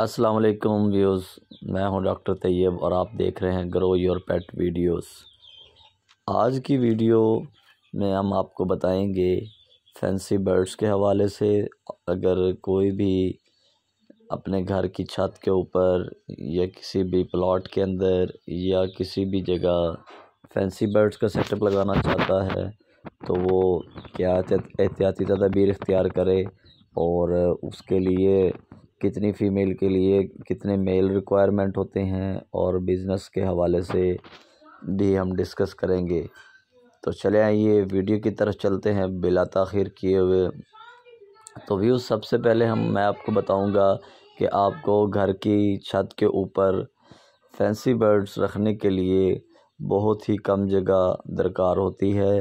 अस्सलाम वालेकुम व्यूज़ मैं हूं डॉक्टर तैयब और आप देख रहे हैं ग्रो योर पेट वीडियोस आज की वीडियो में हम आपको बताएंगे फैंसी बर्ड्स के हवाले से अगर कोई भी अपने घर की छत के ऊपर या किसी भी प्लॉट के अंदर या किसी भी जगह फैंसी बर्ड्स का सेटअप लगाना चाहता है तो वो क्या एहतियाती तदाबीर इख्तियार करे और उसके लिए कितनी फ़ीमेल के लिए कितने मेल रिक्वायरमेंट होते हैं और बिज़नेस के हवाले से भी हम डिस्कस करेंगे तो चले आइए वीडियो की तरफ चलते हैं बिला तखिर किए हुए तो व्यूज़ सबसे पहले हम मैं आपको बताऊंगा कि आपको घर की छत के ऊपर फैंसी बर्ड्स रखने के लिए बहुत ही कम जगह दरकार होती है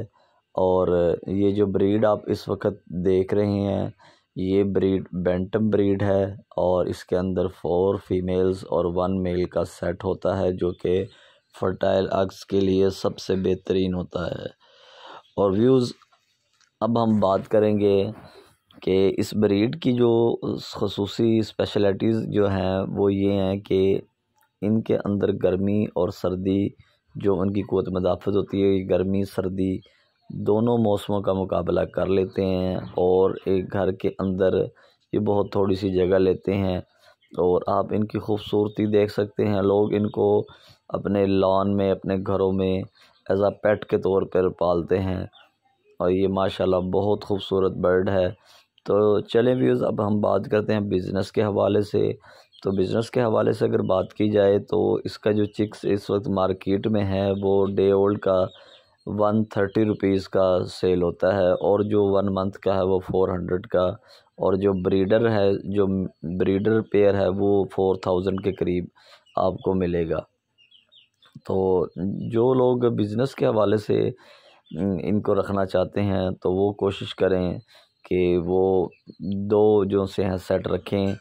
और ये जो ब्रीड आप इस वक्त देख रहे हैं ये ब्रीड बैंटम ब्रीड है और इसके अंदर फोर फीमेल्स और वन मेल का सेट होता है जो कि फर्टाइल अग्स के लिए सबसे बेहतरीन होता है और व्यूज़ अब हम बात करेंगे कि इस ब्रीड की जो खसूस स्पेशलिटीज़ जो हैं वो ये हैं कि इनके अंदर गर्मी और सर्दी जो उनकी क़वत मदाफ़त होती है गर्मी सर्दी दोनों मौसमों का मुकाबला कर लेते हैं और एक घर के अंदर ये बहुत थोड़ी सी जगह लेते हैं और आप इनकी खूबसूरती देख सकते हैं लोग इनको अपने लॉन में अपने घरों में एज़ आ पेट के तौर पर पालते हैं और ये माशाल्लाह बहुत खूबसूरत बर्ड है तो चलें व्यूज़ अब हम बात करते हैं बिज़नेस के हवाले से तो बिज़नेस के हवाले से अगर बात की जाए तो इसका जो चिक्स इस वक्त मार्केट में है वो डे ओल्ड का वन थर्टी रुपीज़ का सेल होता है और जो वन मंथ का है वो फ़ोर हंड्रेड का और जो ब्रीडर है जो ब्रीडर पेयर है वो फोर थाउजेंड के करीब आपको मिलेगा तो जो लोग बिज़नेस के हवाले से इनको रखना चाहते हैं तो वो कोशिश करें कि वो दो जो से हैं सेट रखें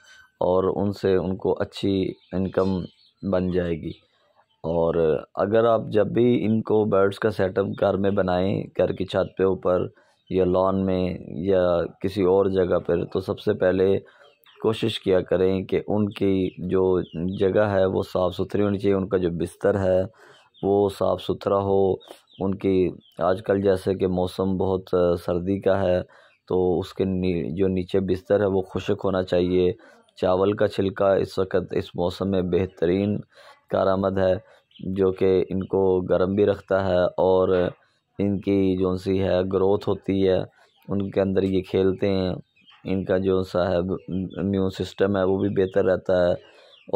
और उनसे उनको अच्छी इनकम बन जाएगी और अगर आप जब भी इनको बर्ड्स का सेटअप घर में बनाएं घर की छत पे ऊपर या लॉन में या किसी और जगह पर तो सबसे पहले कोशिश किया करें कि उनकी जो जगह है वो साफ़ सुथरी होनी चाहिए उनका जो बिस्तर है वो साफ़ सुथरा हो उनकी आजकल जैसे कि मौसम बहुत सर्दी का है तो उसके नी, जो नीचे बिस्तर है वो खुशक होना चाहिए चावल का छिलका इस वक्त इस मौसम में बेहतरीन कारामद है जो कि इनको गर्म भी रखता है और इनकी जो सी है ग्रोथ होती है उनके अंदर ये खेलते हैं इनका जो सा है इम्यून सिस्टम है वो भी बेहतर रहता है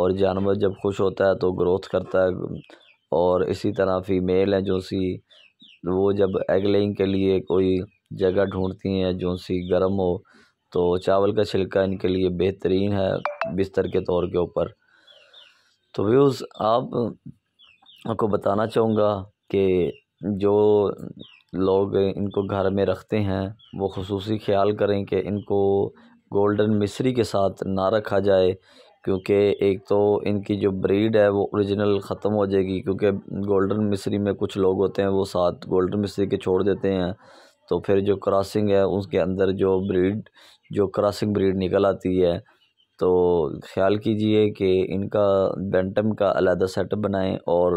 और जानवर जब खुश होता है तो ग्रोथ करता है और इसी तरह फीमेल है जो सी वो जब एगलिंग के लिए कोई जगह ढूंढती हैं जो सी गर्म हो तो चावल का छिलका इनके लिए बेहतरीन है बिस्तर के तौर के ऊपर तो व्यूज़ आप आपको बताना चाहूँगा कि जो लोग इनको घर में रखते हैं वो खसूस ख्याल करें कि इनको गोल्डन मिस्री के साथ ना रखा जाए क्योंकि एक तो इनकी जो ब्रीड है वो ओरिजिनल ख़त्म हो जाएगी क्योंकि गोल्डन मिसरी में कुछ लोग होते हैं वो साथ गोल्डन मिसरी के छोड़ देते हैं तो फिर जो क्रॉसिंग है उसके अंदर जो ब्रीड जो क्रॉसिंग ब्रीड निकल आती है तो ख़्याल कीजिए कि इनका बेंटम का अलहदा सेटअप बनाएं और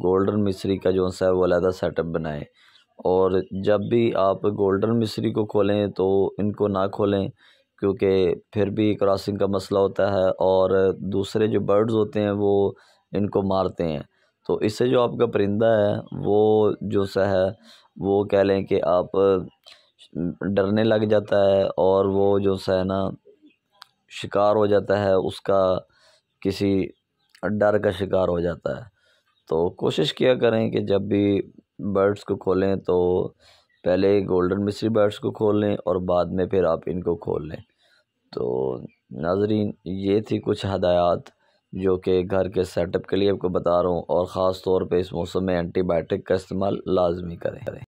गोल्डन मिश्री का जो सा है वो अलहदा सेटअप बनाएं और जब भी आप गोल्डन मिश्री को खोलें तो इनको ना खोलें क्योंकि फिर भी क्रॉसिंग का मसला होता है और दूसरे जो बर्ड्स होते हैं वो इनको मारते हैं तो इससे जो आपका परिंदा है वो जो सा है वो कह लें कि आप डरने लग जाता है और वो जो सा है ना शिकार हो जाता है उसका किसी डर का शिकार हो जाता है तो कोशिश किया करें कि जब भी बर्ड्स को खोलें तो पहले गोल्डन मिस्री बर्ड्स को खोल लें और बाद में फिर आप इनको खोल लें तो नाजरीन ये थी कुछ हदायत जो कि घर के सेटअप के लिए आपको बता रहा हूँ और ख़ास तौर पे इस मौसम में एंटीबायोटिक का इस्तेमाल लाजमी करें